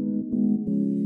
Thank you.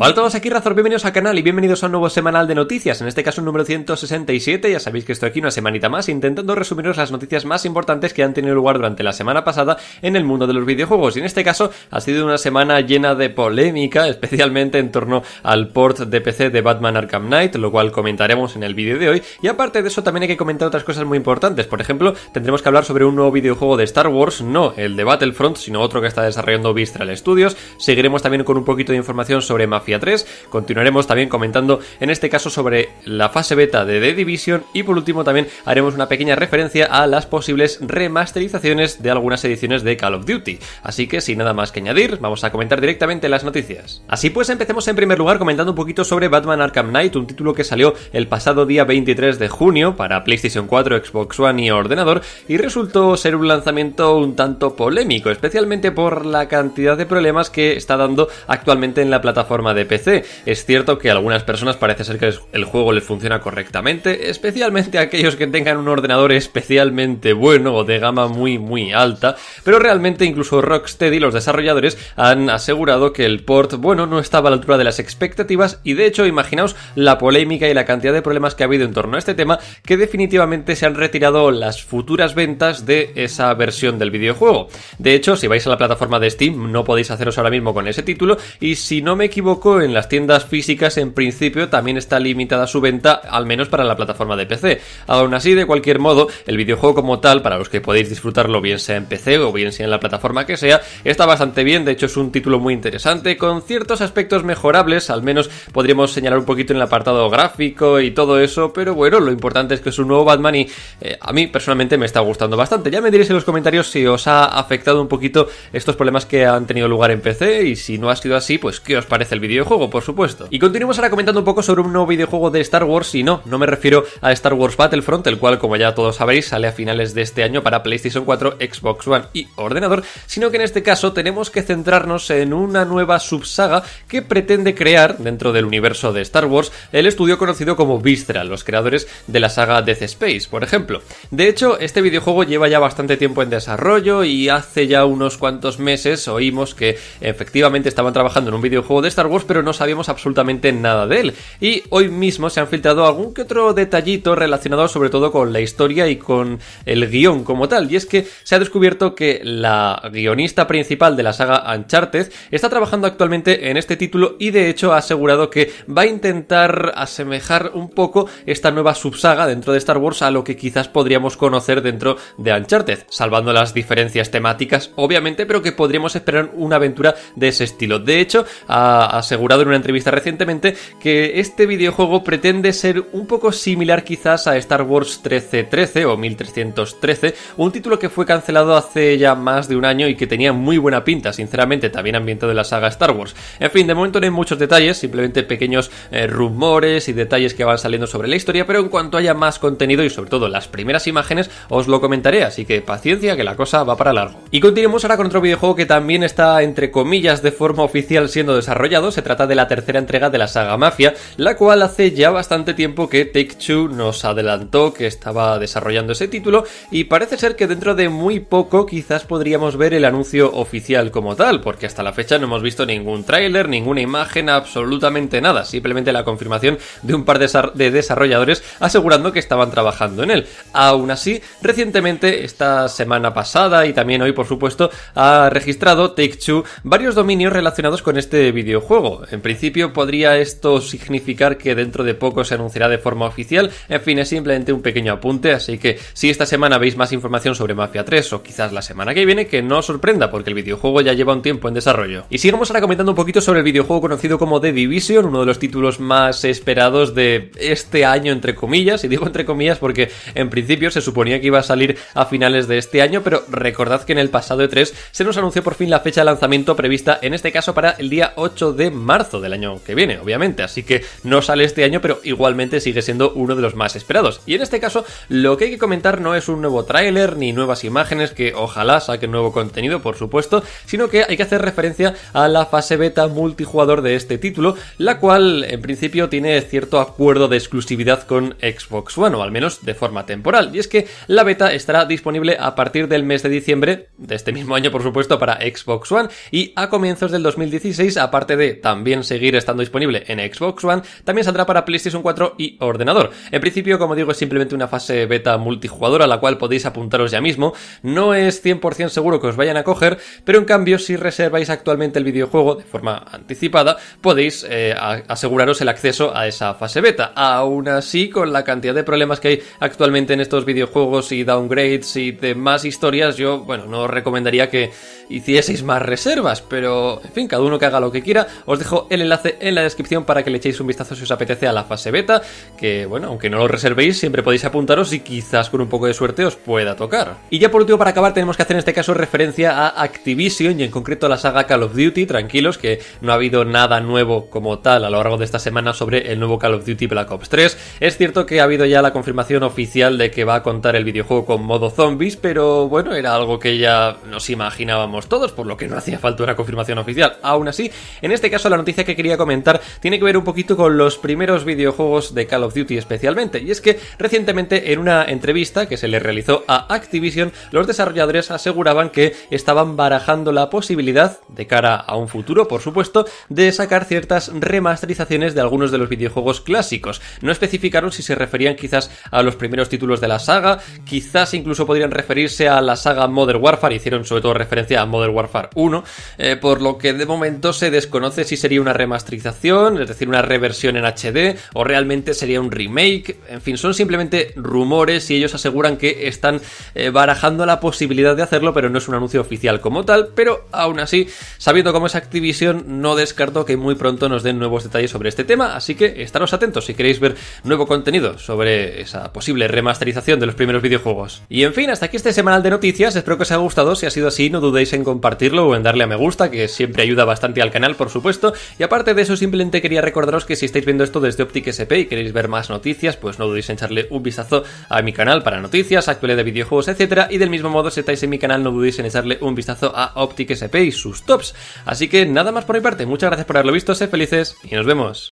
Hola a todos, aquí Razor, bienvenidos al canal y bienvenidos a un nuevo semanal de noticias, en este caso el número 167, ya sabéis que estoy aquí una semanita más intentando resumiros las noticias más importantes que han tenido lugar durante la semana pasada en el mundo de los videojuegos y en este caso ha sido una semana llena de polémica, especialmente en torno al port de PC de Batman Arkham Knight, lo cual comentaremos en el vídeo de hoy y aparte de eso también hay que comentar otras cosas muy importantes, por ejemplo tendremos que hablar sobre un nuevo videojuego de Star Wars, no el de Battlefront, sino otro que está desarrollando Vistral Studios, seguiremos también con un poquito de información sobre Mafia 3. Continuaremos también comentando en este caso sobre la fase beta de The Division y por último también haremos una pequeña referencia a las posibles remasterizaciones de algunas ediciones de Call of Duty. Así que sin nada más que añadir, vamos a comentar directamente las noticias. Así pues, empecemos en primer lugar comentando un poquito sobre Batman Arkham Knight, un título que salió el pasado día 23 de junio para PlayStation 4, Xbox One y ordenador y resultó ser un lanzamiento un tanto polémico, especialmente por la cantidad de problemas que está dando actualmente en la plataforma de PC. Es cierto que a algunas personas parece ser que el juego les funciona correctamente, especialmente a aquellos que tengan un ordenador especialmente bueno o de gama muy muy alta, pero realmente incluso Rocksteady, los desarrolladores, han asegurado que el port, bueno, no estaba a la altura de las expectativas y de hecho imaginaos la polémica y la cantidad de problemas que ha habido en torno a este tema que definitivamente se han retirado las futuras ventas de esa versión del videojuego. De hecho, si vais a la plataforma de Steam no podéis haceros ahora mismo con ese título y si no me equivoco en las tiendas físicas en principio también está limitada su venta, al menos para la plataforma de PC. Aún así, de cualquier modo, el videojuego como tal, para los que podéis disfrutarlo bien sea en PC o bien sea en la plataforma que sea, está bastante bien, de hecho es un título muy interesante, con ciertos aspectos mejorables, al menos podríamos señalar un poquito en el apartado gráfico y todo eso, pero bueno, lo importante es que es un nuevo Batman y eh, a mí personalmente me está gustando bastante. Ya me diréis en los comentarios si os ha afectado un poquito estos problemas que han tenido lugar en PC y si no ha sido así, pues qué os parece el video videojuego, por supuesto. Y continuamos ahora comentando un poco sobre un nuevo videojuego de Star Wars, y no, no me refiero a Star Wars Battlefront, el cual, como ya todos sabéis, sale a finales de este año para PlayStation 4, Xbox One y ordenador, sino que en este caso tenemos que centrarnos en una nueva subsaga que pretende crear, dentro del universo de Star Wars, el estudio conocido como Vistra, los creadores de la saga Death Space, por ejemplo. De hecho, este videojuego lleva ya bastante tiempo en desarrollo y hace ya unos cuantos meses oímos que efectivamente estaban trabajando en un videojuego de Star Wars, pero no sabíamos absolutamente nada de él. Y hoy mismo se han filtrado algún que otro detallito relacionado sobre todo con la historia y con el guión como tal. Y es que se ha descubierto que la guionista principal de la saga Uncharted está trabajando actualmente en este título y de hecho ha asegurado que va a intentar asemejar un poco esta nueva subsaga dentro de Star Wars a lo que quizás podríamos conocer dentro de Uncharted, salvando las diferencias temáticas obviamente, pero que podríamos esperar una aventura de ese estilo. De hecho, ha, asegurado en una entrevista recientemente que este videojuego pretende ser un poco similar quizás a Star Wars 1313 o 1313, un título que fue cancelado hace ya más de un año y que tenía muy buena pinta, sinceramente, también ambientado de la saga Star Wars. En fin, de momento no hay muchos detalles, simplemente pequeños eh, rumores y detalles que van saliendo sobre la historia, pero en cuanto haya más contenido y sobre todo las primeras imágenes, os lo comentaré, así que paciencia que la cosa va para largo. Y continuemos ahora con otro videojuego que también está entre comillas de forma oficial siendo desarrollado, se trata de la tercera entrega de la saga Mafia, la cual hace ya bastante tiempo que Take Two nos adelantó que estaba desarrollando ese título y parece ser que dentro de muy poco quizás podríamos ver el anuncio oficial como tal, porque hasta la fecha no hemos visto ningún tráiler, ninguna imagen, absolutamente nada, simplemente la confirmación de un par de desarrolladores asegurando que estaban trabajando en él. Aún así, recientemente, esta semana pasada y también hoy por supuesto, ha registrado Take Two varios dominios relacionados con este videojuego en principio podría esto significar que dentro de poco se anunciará de forma oficial. En fin, es simplemente un pequeño apunte, así que si esta semana veis más información sobre Mafia 3 o quizás la semana que viene, que no os sorprenda porque el videojuego ya lleva un tiempo en desarrollo. Y sigamos ahora comentando un poquito sobre el videojuego conocido como The Division, uno de los títulos más esperados de este año entre comillas, y digo entre comillas porque en principio se suponía que iba a salir a finales de este año, pero recordad que en el pasado de 3 se nos anunció por fin la fecha de lanzamiento prevista, en este caso para el día 8 de marzo del año que viene, obviamente. Así que no sale este año, pero igualmente sigue siendo uno de los más esperados. Y en este caso, lo que hay que comentar no es un nuevo tráiler ni nuevas imágenes que ojalá saquen nuevo contenido, por supuesto, sino que hay que hacer referencia a la fase beta multijugador de este título, la cual en principio tiene cierto acuerdo de exclusividad con Xbox One, o al menos de forma temporal. Y es que la beta estará disponible a partir del mes de diciembre de este mismo año, por supuesto, para Xbox One y a comienzos del 2016, aparte de también seguir estando disponible en Xbox One, también saldrá para PlayStation 4 y ordenador. En principio, como digo, es simplemente una fase beta multijugador a la cual podéis apuntaros ya mismo. No es 100% seguro que os vayan a coger, pero en cambio, si reserváis actualmente el videojuego de forma anticipada, podéis eh, aseguraros el acceso a esa fase beta. Aún así, con la cantidad de problemas que hay actualmente en estos videojuegos y downgrades y demás historias, yo, bueno, no os recomendaría que hicieseis más reservas, pero en fin, cada uno que haga lo que quiera. Os os dejo el enlace en la descripción para que le echéis un vistazo si os apetece a la fase beta, que bueno, aunque no lo reservéis, siempre podéis apuntaros y quizás con un poco de suerte os pueda tocar. Y ya por último, para acabar, tenemos que hacer en este caso referencia a Activision y en concreto a la saga Call of Duty, tranquilos, que no ha habido nada nuevo como tal a lo largo de esta semana sobre el nuevo Call of Duty Black Ops 3. Es cierto que ha habido ya la confirmación oficial de que va a contar el videojuego con modo zombies, pero bueno, era algo que ya nos imaginábamos todos, por lo que no hacía falta una confirmación oficial. Aún así, en este caso la noticia que quería comentar tiene que ver un poquito con los primeros videojuegos de Call of Duty especialmente. Y es que recientemente en una entrevista que se le realizó a Activision, los desarrolladores aseguraban que estaban barajando la posibilidad, de cara a un futuro por supuesto, de sacar ciertas remasterizaciones de algunos de los videojuegos clásicos. No especificaron si se referían quizás a los primeros títulos de la saga, quizás incluso podrían referirse a la saga Modern Warfare, hicieron sobre todo referencia a Modern Warfare 1, eh, por lo que de momento se desconoce si sería una remasterización, es decir, una reversión en HD, o realmente sería un remake. En fin, son simplemente rumores y ellos aseguran que están eh, barajando la posibilidad de hacerlo, pero no es un anuncio oficial como tal. Pero aún así, sabiendo cómo es Activision, no descarto que muy pronto nos den nuevos detalles sobre este tema, así que estaros atentos si queréis ver nuevo contenido sobre esa posible remasterización de los primeros videojuegos. Y en fin, hasta aquí este semanal de noticias, espero que os haya gustado, si ha sido así no dudéis en compartirlo o en darle a me gusta, que siempre ayuda bastante al canal, por supuesto y aparte de eso, simplemente quería recordaros que si estáis viendo esto desde Optic SP y queréis ver más noticias, pues no dudéis en echarle un vistazo a mi canal para noticias, actualidad de videojuegos, etcétera. Y del mismo modo, si estáis en mi canal, no dudéis en echarle un vistazo a Optic SP y sus tops. Así que nada más por mi parte, muchas gracias por haberlo visto, sé felices y nos vemos.